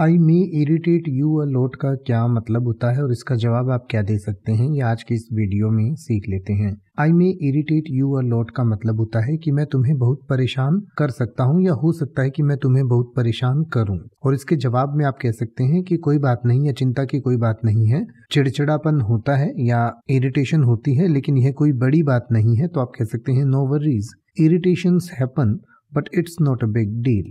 I may irritate you अ लोट का क्या मतलब होता है और इसका जवाब आप क्या दे सकते हैं ये आज के इस वीडियो में सीख लेते हैं आई मे इरीटेट यू अ लोट का मतलब होता है कि मैं तुम्हें बहुत परेशान कर सकता हूँ या हो सकता है कि मैं तुम्हें बहुत परेशान करूँ और इसके जवाब में आप कह सकते हैं कि कोई बात नहीं या चिंता की कोई बात नहीं है चिड़चिड़ापन होता है या इरिटेशन होती है लेकिन यह कोई बड़ी बात नहीं है तो आप कह सकते हैं no worries irritation happen but it's not a big deal